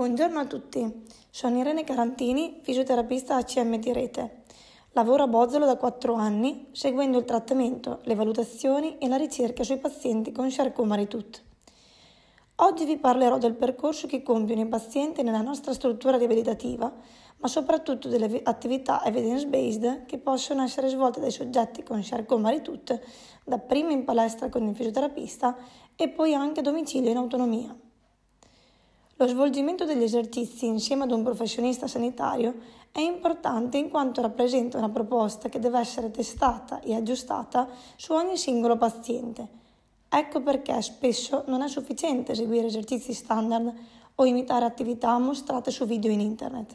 Buongiorno a tutti, sono Irene Carantini, fisioterapista ACM di Rete. Lavoro a Bozzolo da 4 anni, seguendo il trattamento, le valutazioni e la ricerca sui pazienti con Charcot Maritout. Oggi vi parlerò del percorso che compiono i pazienti nella nostra struttura riabilitativa, ma soprattutto delle attività evidence-based che possono essere svolte dai soggetti con Charcot Maritout, dapprima in palestra con il fisioterapista e poi anche a domicilio in autonomia. Lo svolgimento degli esercizi insieme ad un professionista sanitario è importante in quanto rappresenta una proposta che deve essere testata e aggiustata su ogni singolo paziente. Ecco perché spesso non è sufficiente eseguire esercizi standard o imitare attività mostrate su video in internet.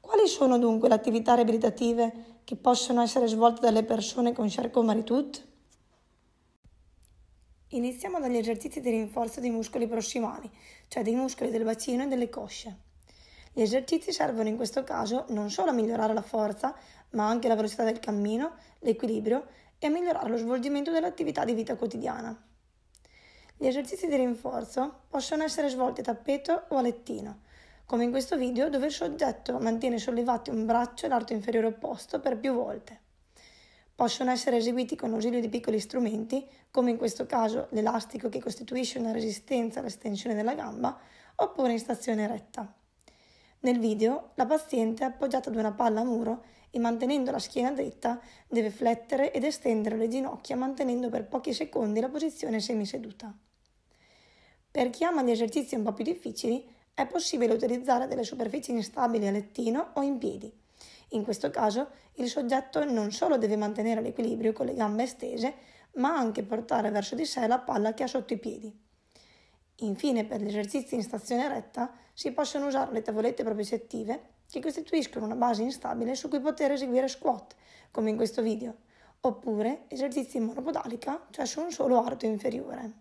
Quali sono dunque le attività riabilitative che possono essere svolte dalle persone con charcot di Tooth? Iniziamo dagli esercizi di rinforzo dei muscoli prossimali, cioè dei muscoli del bacino e delle cosce. Gli esercizi servono in questo caso non solo a migliorare la forza, ma anche la velocità del cammino, l'equilibrio e a migliorare lo svolgimento dell'attività di vita quotidiana. Gli esercizi di rinforzo possono essere svolti a tappeto o a lettino, come in questo video dove il soggetto mantiene sollevati un braccio e l'arto inferiore opposto per più volte possono essere eseguiti con l'ausilio di piccoli strumenti, come in questo caso l'elastico che costituisce una resistenza all'estensione della gamba, oppure in stazione retta. Nel video la paziente è appoggiata ad una palla a muro e mantenendo la schiena dritta deve flettere ed estendere le ginocchia mantenendo per pochi secondi la posizione semiseduta. Per chi ama gli esercizi un po' più difficili è possibile utilizzare delle superfici instabili a lettino o in piedi in questo caso il soggetto non solo deve mantenere l'equilibrio con le gambe estese, ma anche portare verso di sé la palla che ha sotto i piedi. Infine, per gli esercizi in stazione retta si possono usare le tavolette propriocettive che costituiscono una base instabile su cui poter eseguire squat, come in questo video, oppure esercizi in monopodalica, cioè su un solo arto inferiore.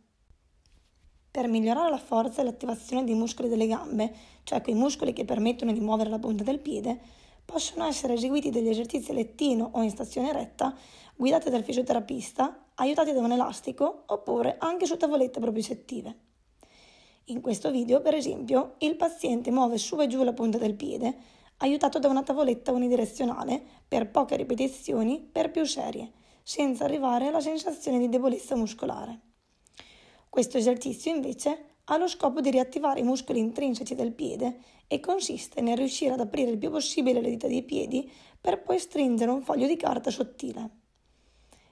Per migliorare la forza e l'attivazione dei muscoli delle gambe, cioè quei muscoli che permettono di muovere la punta del piede, possono essere eseguiti degli esercizi a lettino o in stazione retta, guidati dal fisioterapista, aiutati da un elastico oppure anche su tavolette propriosettive. In questo video, per esempio, il paziente muove su e giù la punta del piede, aiutato da una tavoletta unidirezionale per poche ripetizioni per più serie, senza arrivare alla sensazione di debolezza muscolare. Questo esercizio invece ha lo scopo di riattivare i muscoli intrinseci del piede e consiste nel riuscire ad aprire il più possibile le dita dei piedi per poi stringere un foglio di carta sottile.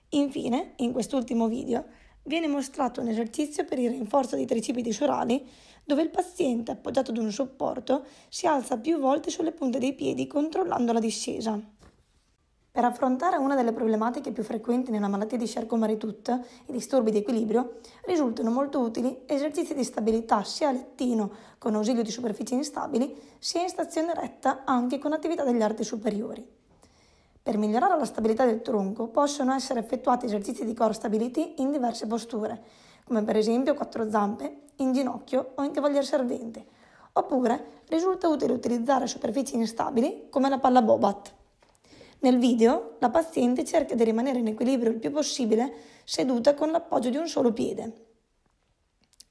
Infine, in quest'ultimo video, viene mostrato un esercizio per il rinforzo dei tricipiti sorali dove il paziente appoggiato ad un supporto si alza più volte sulle punte dei piedi controllando la discesa. Per affrontare una delle problematiche più frequenti nella malattia di Charcot-Marie-Tooth, i disturbi di equilibrio, risultano molto utili esercizi di stabilità sia a lettino con ausilio di superfici instabili, sia in stazione retta anche con attività degli arti superiori. Per migliorare la stabilità del tronco possono essere effettuati esercizi di core stability in diverse posture, come per esempio quattro zampe, in ginocchio o in cavalier servente, oppure risulta utile utilizzare superfici instabili come la palla bobat. Nel video la paziente cerca di rimanere in equilibrio il più possibile seduta con l'appoggio di un solo piede.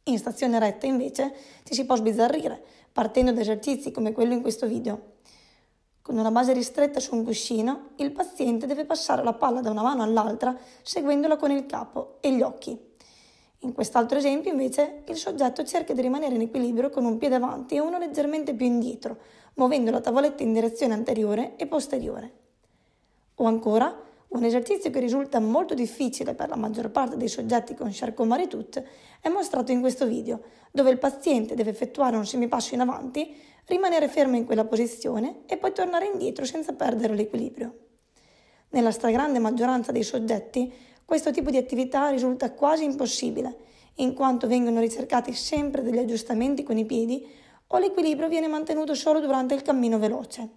In stazione retta invece ci si può sbizzarrire partendo da esercizi come quello in questo video. Con una base ristretta su un cuscino, il paziente deve passare la palla da una mano all'altra seguendola con il capo e gli occhi. In quest'altro esempio invece il soggetto cerca di rimanere in equilibrio con un piede avanti e uno leggermente più indietro, muovendo la tavoletta in direzione anteriore e posteriore. O ancora, un esercizio che risulta molto difficile per la maggior parte dei soggetti con Charcot Marie-Tooth è mostrato in questo video, dove il paziente deve effettuare un semipasso in avanti, rimanere fermo in quella posizione e poi tornare indietro senza perdere l'equilibrio. Nella stragrande maggioranza dei soggetti, questo tipo di attività risulta quasi impossibile, in quanto vengono ricercati sempre degli aggiustamenti con i piedi o l'equilibrio viene mantenuto solo durante il cammino veloce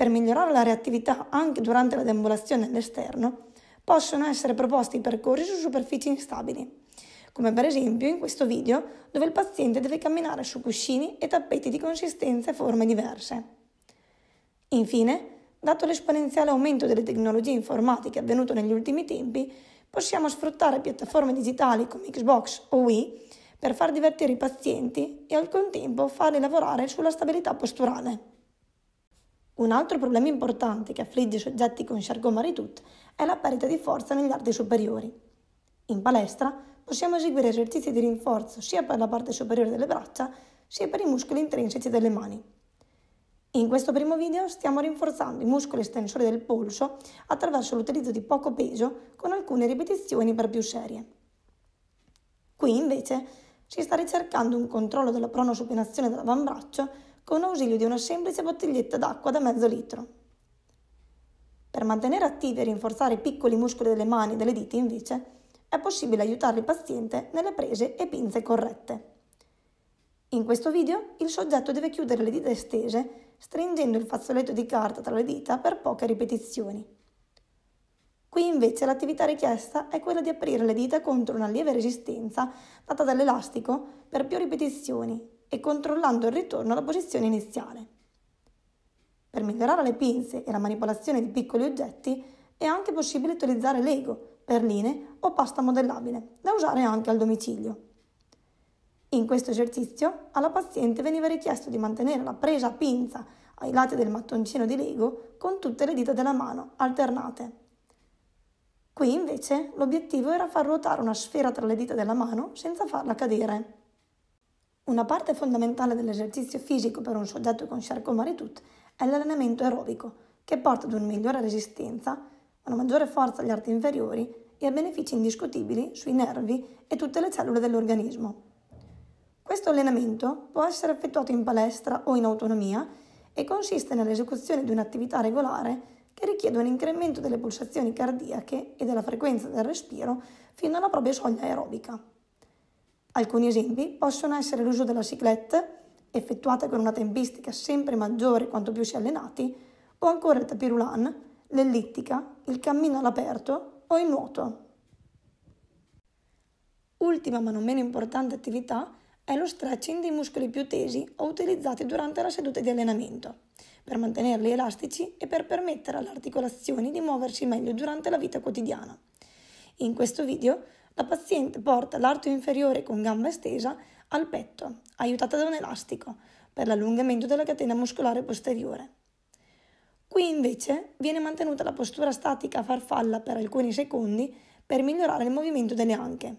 per migliorare la reattività anche durante la deambulazione all'esterno, possono essere proposti percorsi su superfici instabili, come per esempio in questo video dove il paziente deve camminare su cuscini e tappeti di consistenze e forme diverse. Infine, dato l'esponenziale aumento delle tecnologie informatiche avvenuto negli ultimi tempi, possiamo sfruttare piattaforme digitali come Xbox o Wii per far divertire i pazienti e al contempo farli lavorare sulla stabilità posturale. Un altro problema importante che affligge i soggetti con Chargot Maritut è la perdita di forza negli arti superiori. In palestra possiamo eseguire esercizi di rinforzo sia per la parte superiore delle braccia sia per i muscoli intrinseci delle mani. In questo primo video stiamo rinforzando i muscoli estensori del polso attraverso l'utilizzo di poco peso con alcune ripetizioni per più serie. Qui invece si sta ricercando un controllo della pronosupinazione dell'avambraccio con ausilio di una semplice bottiglietta d'acqua da mezzo litro. Per mantenere attivi e rinforzare i piccoli muscoli delle mani e delle dita, invece, è possibile aiutare il paziente nelle prese e pinze corrette. In questo video il soggetto deve chiudere le dita estese stringendo il fazzoletto di carta tra le dita per poche ripetizioni. Qui invece l'attività richiesta è quella di aprire le dita contro una lieve resistenza data dall'elastico per più ripetizioni e controllando il ritorno alla posizione iniziale. Per migliorare le pinze e la manipolazione di piccoli oggetti è anche possibile utilizzare Lego, perline o pasta modellabile, da usare anche al domicilio. In questo esercizio alla paziente veniva richiesto di mantenere la presa a pinza ai lati del mattoncino di Lego con tutte le dita della mano alternate. Qui invece l'obiettivo era far ruotare una sfera tra le dita della mano senza farla cadere. Una parte fondamentale dell'esercizio fisico per un soggetto con Charcot Maritout è l'allenamento aerobico, che porta ad una migliore resistenza, una maggiore forza agli arti inferiori e a benefici indiscutibili sui nervi e tutte le cellule dell'organismo. Questo allenamento può essere effettuato in palestra o in autonomia e consiste nell'esecuzione di un'attività regolare che richiede un incremento delle pulsazioni cardiache e della frequenza del respiro fino alla propria soglia aerobica. Alcuni esempi possono essere l'uso della ciclette, effettuata con una tempistica sempre maggiore quanto più si è allenati, o ancora il tapirulan, l'ellittica, il cammino all'aperto o il nuoto. Ultima ma non meno importante attività è lo stretching dei muscoli più tesi o utilizzati durante la seduta di allenamento, per mantenerli elastici e per permettere alle articolazioni di muoversi meglio durante la vita quotidiana. In questo video la paziente porta l'arto inferiore con gamba estesa al petto, aiutata da un elastico, per l'allungamento della catena muscolare posteriore. Qui invece viene mantenuta la postura statica a farfalla per alcuni secondi per migliorare il movimento delle anche.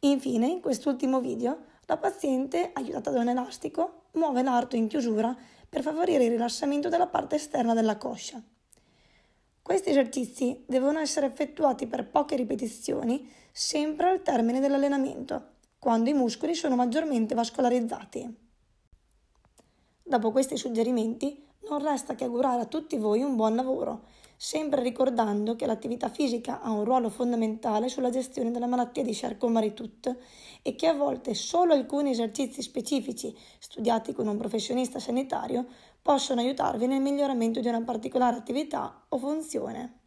Infine, in quest'ultimo video, la paziente, aiutata da un elastico, muove l'arto in chiusura per favorire il rilassamento della parte esterna della coscia. Questi esercizi devono essere effettuati per poche ripetizioni, sempre al termine dell'allenamento, quando i muscoli sono maggiormente vascolarizzati. Dopo questi suggerimenti, non resta che augurare a tutti voi un buon lavoro, sempre ricordando che l'attività fisica ha un ruolo fondamentale sulla gestione della malattia di Charcot-Marie-Tooth e che a volte solo alcuni esercizi specifici studiati con un professionista sanitario possono aiutarvi nel miglioramento di una particolare attività o funzione.